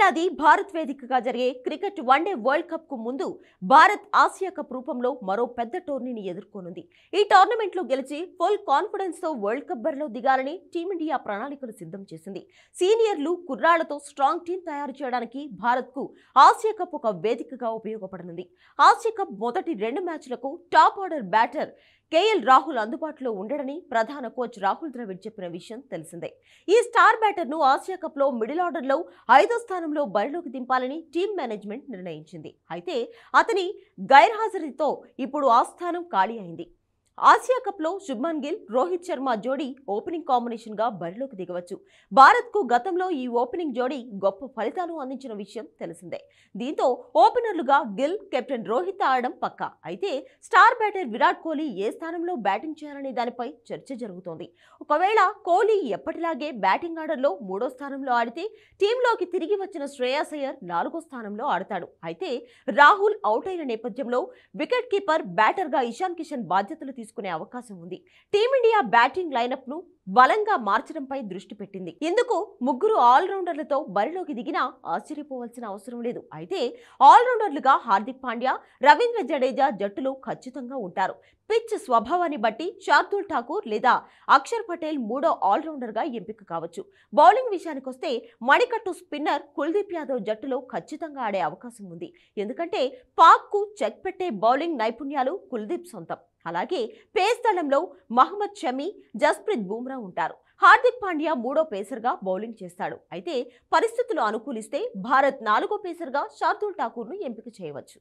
ఏడాది భారత్ వేదికగా జరిగే క్రికెట్ వన్డే వరల్డ్ కప్ కు ముందు భారత్ ఆసియా కప్ రూపంలో మరో పెద్ద టోర్నీని ఎదుర్కోనుంది ఈ టోర్నమెంట్ లో గెలిచి ఫుల్ కాన్ఫిడెన్స్ తో వరల్డ్ కప్ బరిలో దిగాలని టీమిండియా ప్రణాళికలు సిద్ధం చేసింది సీనియర్లు కుర్రాళ్లతో స్ట్రాంగ్ టీం తయారు చేయడానికి భారత్ కు ఆసియా కప్ ఒక వేదికగా ఉపయోగపడనుంది ఆసియా కప్ మొదటి రెండు మ్యాచ్లకు top order batter KL Rahul అందుబాటులో ఉండడని ప్రధాన కోచ్ రాహుల్ ద్రవిడ్ చెప్పిన విషయం తెలిసిందే ఈ స్టార్ బ్యాటర్ను ఆసియా కప్లో మిడిల్ ఆర్డర్లో ఐదో స్థానం సమయంలో బరిలోకి దింపాలని టీం మేనేజ్మెంట్ నిర్ణయించింది అయితే అతని గైర్హాజరీతో ఇప్పుడు ఆస్థానం ఖాళీ అయింది ఆసియా కప్లో శుభ్మన్ గిల్ రోహిత్ శర్మ జోడీ ఓపెనింగ్ కాంబినేషన్ గా బరిలోకి దిగవచ్చు భారత్కు గతంలో ఈ ఓపెనింగ్ జోడీ గొప్ప ఫలితాలు అందించిన విషయం తెలిసిందే దీంతో ఓపెనర్లుగా గిల్ కెప్టెన్ రోహిత్ ఆడడం పక్కా అయితే స్టార్ బ్యాటర్ విరాట్ కోహ్లీ ఏ స్థానంలో బ్యాటింగ్ చేయాలనే దానిపై చర్చ జరుగుతోంది ఒకవేళ కోహ్లీ ఎప్పటిలాగే బ్యాటింగ్ ఆర్డర్లో మూడో స్థానంలో ఆడితే టీంలోకి తిరిగి వచ్చిన శ్రేయాస్ అయ్యర్ నాలుగో స్థానంలో ఆడతాడు అయితే రాహుల్ అవుట్ అయిన నేపథ్యంలో వికెట్ కీపర్ బ్యాటర్గా ఇషాన్ కిషన్ బాధ్యతలు తీసుకు తీసుకునే అవకాశం ఉంది టీమిండియా బ్యాటింగ్ ను బలంగా మార్చడంపై దృష్టి పెట్టింది ఇందుకు ముగ్గురు ఆల్రౌండర్లతో బరిలోకి దిగినా ఆశ్చర్యపోవాల్సిన అవసరం లేదు అయితే ఆల్రౌండర్లుగా హార్దిక్ పాండ్యా రవీంద్ర జడేజా జట్టులో ఖచ్చితంగా ఉంటారు పిచ్ స్వభావాన్ని బట్టి శార్దుల్ ఠాకూర్ లేదా అక్షర్ పటేల్ మూడో ఆల్రౌండర్గా ఎంపిక కావచ్చు బౌలింగ్ విషయానికొస్తే మణికట్టు స్పిన్నర్ కుల్దీప్ యాదవ్ జట్టులో ఖచ్చితంగా ఆడే అవకాశం ఉంది ఎందుకంటే పాక్కు చెక్ పెట్టే బౌలింగ్ నైపుణ్యాలు కుల్దీప్ సొంతం అలాగే పేస్ దళంలో మహమ్మద్ షమీ జస్ప్రీత్ బూమ్రా ఉంటారు హార్దిక్ పాండ్యా మూడో పేసర్గా బౌలింగ్ చేస్తాడు అయితే పరిస్థితులు అనుకూలిస్తే భారత్ నాలుగో పేసర్గా శార్దుల్ ఠాకూర్ను ఎంపిక చేయవచ్చు